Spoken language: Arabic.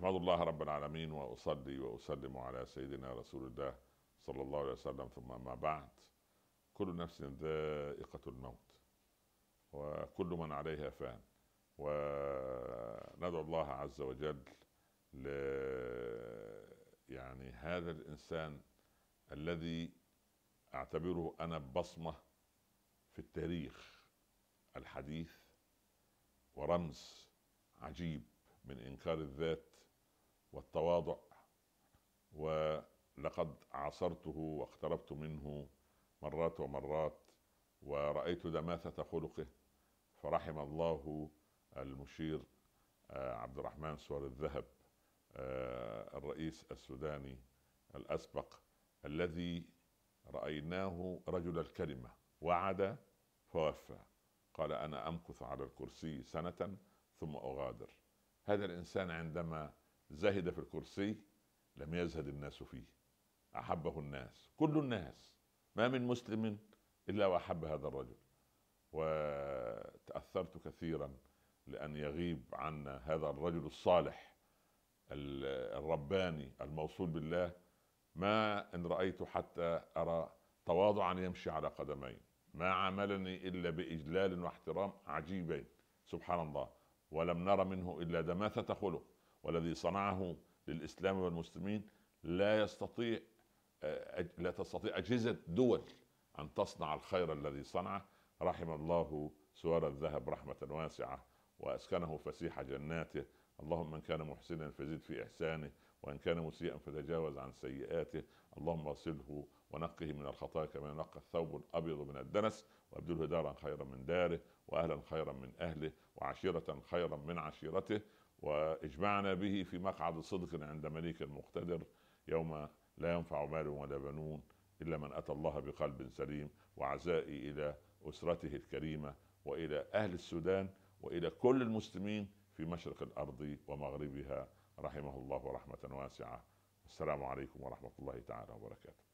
احمد الله رب العالمين واصلي واسلم على سيدنا رسول الله صلى الله عليه وسلم ثم ما بعد كل نفس ذائقه الموت وكل من عليها فان وندعو الله عز وجل ل يعني هذا الانسان الذي اعتبره انا بصمه في التاريخ الحديث ورمز عجيب من انكار الذات والتواضع ولقد عاصرته واقتربت منه مرات ومرات ورأيت دماثة خلقه فرحم الله المشير آه، عبد الرحمن سوار الذهب آه، الرئيس السوداني الأسبق الذي رأيناه رجل الكلمة وعد فوفى قال أنا أمكث على الكرسي سنة ثم أغادر هذا الإنسان عندما زهد في الكرسي لم يزهد الناس فيه احبه الناس كل الناس ما من مسلم الا واحب هذا الرجل وتاثرت كثيرا لان يغيب عنا هذا الرجل الصالح الرباني الموصول بالله ما ان رايت حتى ارى تواضعا يمشي على قدمين ما عملني الا باجلال واحترام عجيبين سبحان الله ولم نر منه الا دماثه خلق والذي صنعه للاسلام والمسلمين لا يستطيع آه، لا تستطيع اجهزه دول ان تصنع الخير الذي صنعه رحم الله سوار الذهب رحمه واسعه واسكنه فسيح جناته اللهم من كان محسنا فزد في احسانه وان كان مسيئا فتجاوز عن سيئاته اللهم اغسله ونقه من الخطايا كما ينقى الثوب الابيض من الدنس وابدله دارا خيرا من داره واهلا خيرا من اهله وعشيره خيرا من عشيرته واجمعنا به في مقعد صدق عند مليك مقتدر يوم لا ينفع مال ولا بنون الا من اتى الله بقلب سليم وعزائي الى اسرته الكريمه والى اهل السودان والى كل المسلمين في مشرق الارض ومغربها رحمه الله رحمه واسعه السلام عليكم ورحمه الله تعالى وبركاته